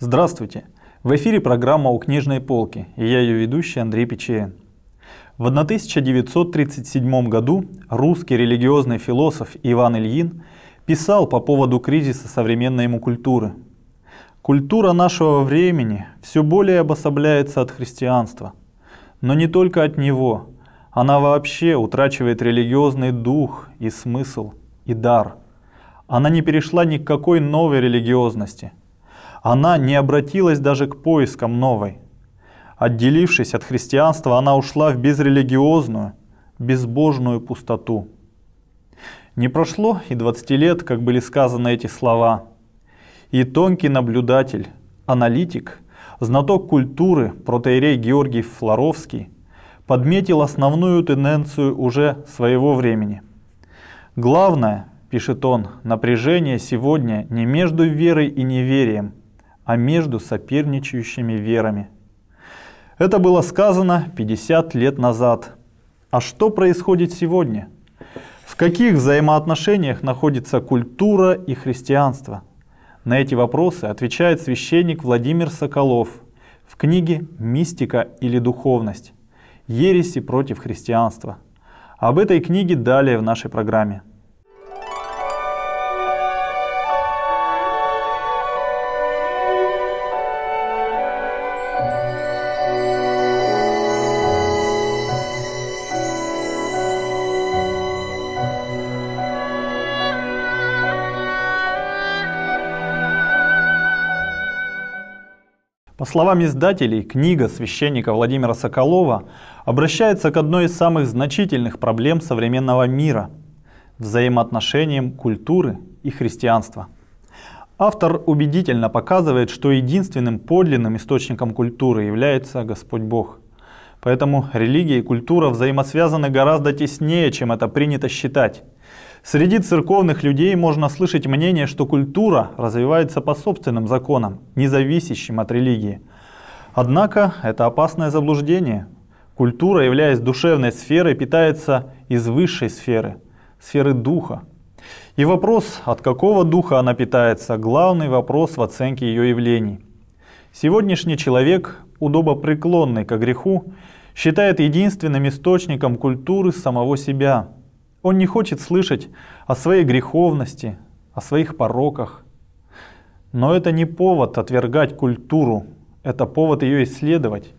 Здравствуйте! В эфире программа «У книжной полки» и я ее ведущий Андрей Печерин. В 1937 году русский религиозный философ Иван Ильин писал по поводу кризиса современной ему культуры. Культура нашего времени все более обособляется от христианства, но не только от него, она вообще утрачивает религиозный дух и смысл, и дар. Она не перешла ни к какой новой религиозности – она не обратилась даже к поискам новой. Отделившись от христианства, она ушла в безрелигиозную, безбожную пустоту. Не прошло и 20 лет, как были сказаны эти слова. И тонкий наблюдатель, аналитик, знаток культуры, протеерей Георгий Флоровский, подметил основную тенденцию уже своего времени. Главное, пишет он, напряжение сегодня не между верой и неверием – а между соперничающими верами. Это было сказано 50 лет назад. А что происходит сегодня? В каких взаимоотношениях находится культура и христианство? На эти вопросы отвечает священник Владимир Соколов в книге «Мистика или духовность. Ереси против христианства». Об этой книге далее в нашей программе – По словам издателей, книга священника Владимира Соколова обращается к одной из самых значительных проблем современного мира – взаимоотношениям культуры и христианства. Автор убедительно показывает, что единственным подлинным источником культуры является Господь Бог. Поэтому религия и культура взаимосвязаны гораздо теснее, чем это принято считать. Среди церковных людей можно слышать мнение, что культура развивается по собственным законам, не зависящим от религии. Однако это опасное заблуждение. Культура, являясь душевной сферой, питается из высшей сферы, сферы духа. И вопрос, от какого духа она питается, главный вопрос в оценке ее явлений. Сегодняшний человек, удобопреклонный к греху, считает единственным источником культуры самого себя – он не хочет слышать о своей греховности, о своих пороках. Но это не повод отвергать культуру, это повод ее исследовать.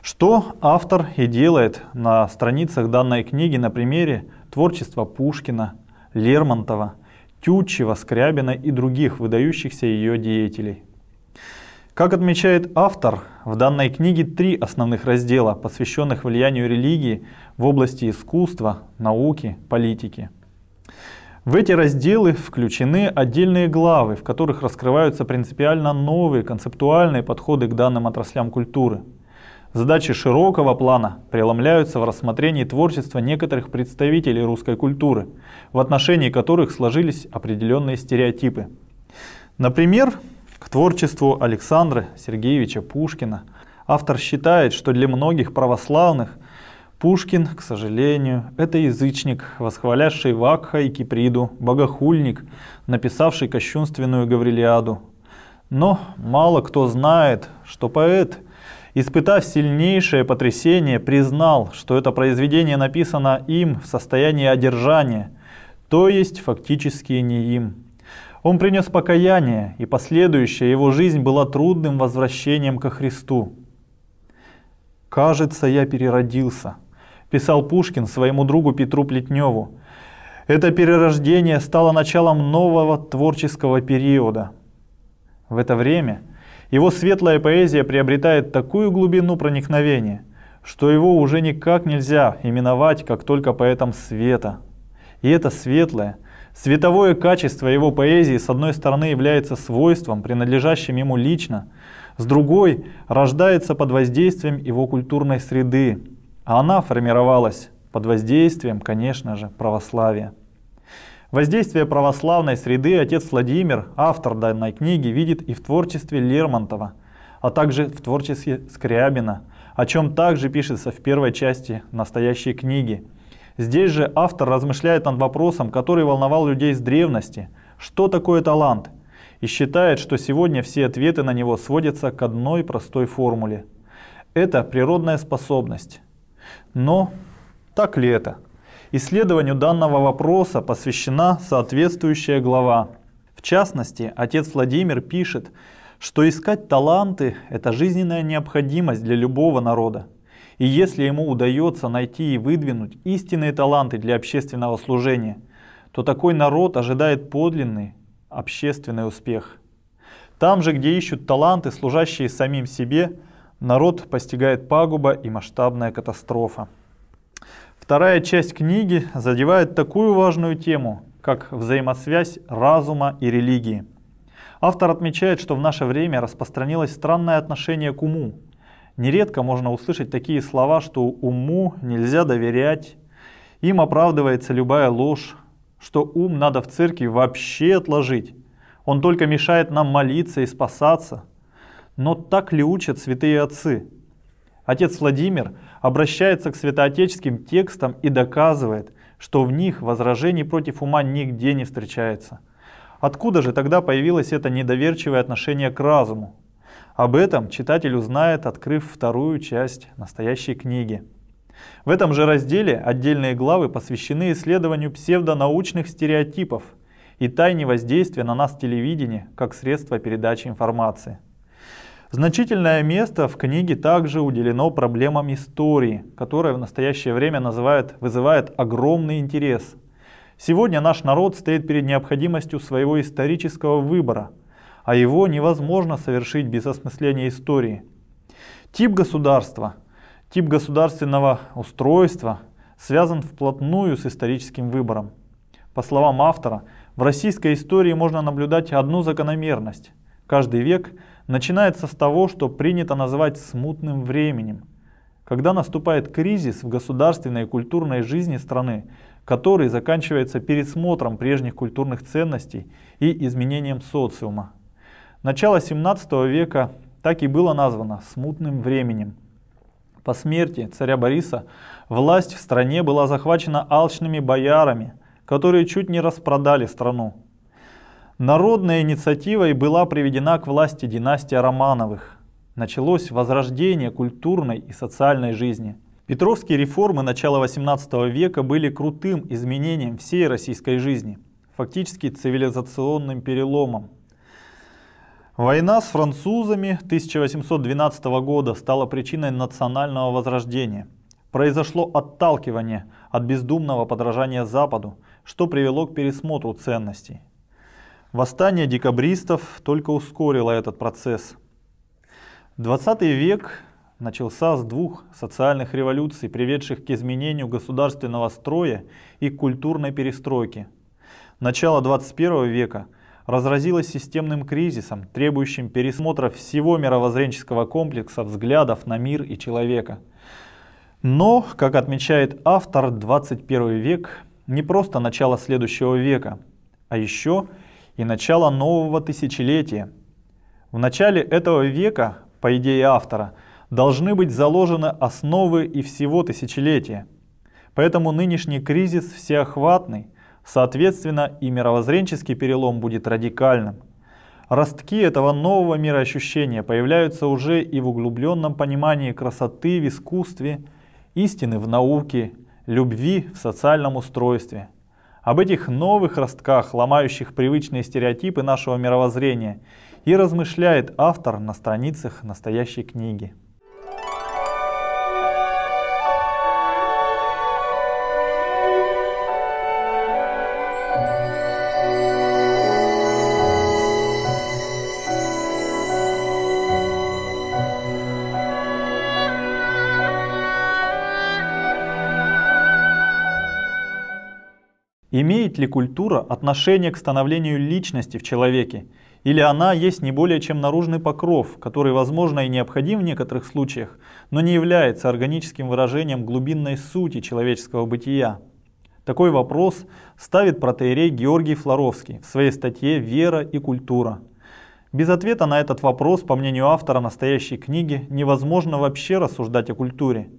Что автор и делает на страницах данной книги на примере творчества Пушкина, Лермонтова, Тютчева, Скрябина и других выдающихся ее деятелей. Как отмечает автор, в данной книге три основных раздела, посвященных влиянию религии в области искусства, науки, политики. В эти разделы включены отдельные главы, в которых раскрываются принципиально новые концептуальные подходы к данным отраслям культуры. Задачи широкого плана преломляются в рассмотрении творчества некоторых представителей русской культуры, в отношении которых сложились определенные стереотипы. Например, к творчеству Александра Сергеевича Пушкина. Автор считает, что для многих православных Пушкин, к сожалению, это язычник, восхвалявший Вакха и Киприду, богохульник, написавший кощунственную Гаврилиаду. Но мало кто знает, что поэт, испытав сильнейшее потрясение, признал, что это произведение написано им в состоянии одержания, то есть фактически не им. Он принес покаяние, и последующая его жизнь была трудным возвращением ко Христу. «Кажется, я переродился», — писал Пушкин своему другу Петру Плетневу. Это перерождение стало началом нового творческого периода. В это время его светлая поэзия приобретает такую глубину проникновения, что его уже никак нельзя именовать, как только поэтом света. И это светлое — Световое качество его поэзии с одной стороны является свойством, принадлежащим ему лично, с другой рождается под воздействием его культурной среды, а она формировалась под воздействием, конечно же, православия. Воздействие православной среды отец Владимир, автор данной книги, видит и в творчестве Лермонтова, а также в творчестве Скрябина, о чем также пишется в первой части настоящей книги – Здесь же автор размышляет над вопросом, который волновал людей с древности. Что такое талант? И считает, что сегодня все ответы на него сводятся к одной простой формуле. Это природная способность. Но так ли это? Исследованию данного вопроса посвящена соответствующая глава. В частности, отец Владимир пишет, что искать таланты – это жизненная необходимость для любого народа. И если ему удается найти и выдвинуть истинные таланты для общественного служения, то такой народ ожидает подлинный общественный успех. Там же, где ищут таланты, служащие самим себе, народ постигает пагуба и масштабная катастрофа. Вторая часть книги задевает такую важную тему, как взаимосвязь разума и религии. Автор отмечает, что в наше время распространилось странное отношение к уму, Нередко можно услышать такие слова, что уму нельзя доверять, им оправдывается любая ложь, что ум надо в церкви вообще отложить. Он только мешает нам молиться и спасаться. Но так ли учат святые отцы? Отец Владимир обращается к святоотеческим текстам и доказывает, что в них возражений против ума нигде не встречается. Откуда же тогда появилось это недоверчивое отношение к разуму? Об этом читатель узнает, открыв вторую часть настоящей книги. В этом же разделе отдельные главы посвящены исследованию псевдонаучных стереотипов и тайне воздействия на нас телевидения как средство передачи информации. Значительное место в книге также уделено проблемам истории, которая в настоящее время называет, вызывает огромный интерес. Сегодня наш народ стоит перед необходимостью своего исторического выбора – а его невозможно совершить без осмысления истории. Тип государства, тип государственного устройства связан вплотную с историческим выбором. По словам автора, в российской истории можно наблюдать одну закономерность. Каждый век начинается с того, что принято называть смутным временем, когда наступает кризис в государственной и культурной жизни страны, который заканчивается пересмотром прежних культурных ценностей и изменением социума. Начало 17 века так и было названо «смутным временем». По смерти царя Бориса власть в стране была захвачена алчными боярами, которые чуть не распродали страну. Народная инициатива и была приведена к власти династия Романовых. Началось возрождение культурной и социальной жизни. Петровские реформы начала 18 века были крутым изменением всей российской жизни, фактически цивилизационным переломом, Война с французами 1812 года стала причиной национального возрождения. Произошло отталкивание от бездумного подражания Западу, что привело к пересмотру ценностей. Восстание декабристов только ускорило этот процесс. 20 век начался с двух социальных революций, приведших к изменению государственного строя и культурной перестройки. Начало 21 века – разразилась системным кризисом, требующим пересмотра всего мировоззренческого комплекса взглядов на мир и человека. Но, как отмечает автор, 21 век не просто начало следующего века, а еще и начало нового тысячелетия. В начале этого века, по идее автора, должны быть заложены основы и всего тысячелетия. Поэтому нынешний кризис всеохватный – Соответственно, и мировоззренческий перелом будет радикальным. Ростки этого нового мироощущения появляются уже и в углубленном понимании красоты в искусстве, истины в науке, любви в социальном устройстве. Об этих новых ростках, ломающих привычные стереотипы нашего мировоззрения, и размышляет автор на страницах настоящей книги. Имеет ли культура отношение к становлению личности в человеке? Или она есть не более чем наружный покров, который, возможно, и необходим в некоторых случаях, но не является органическим выражением глубинной сути человеческого бытия? Такой вопрос ставит протеерей Георгий Флоровский в своей статье «Вера и культура». Без ответа на этот вопрос, по мнению автора настоящей книги, невозможно вообще рассуждать о культуре –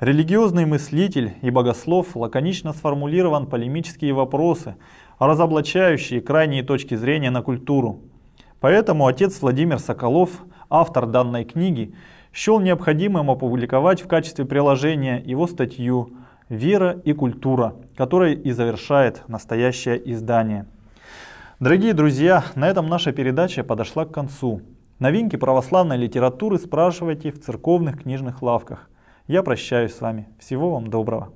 Религиозный мыслитель и богослов лаконично сформулирован полемические вопросы, разоблачающие крайние точки зрения на культуру. Поэтому отец Владимир Соколов, автор данной книги, счел необходимым опубликовать в качестве приложения его статью «Вера и культура», которая и завершает настоящее издание. Дорогие друзья, на этом наша передача подошла к концу. Новинки православной литературы спрашивайте в церковных книжных лавках – я прощаюсь с вами. Всего вам доброго.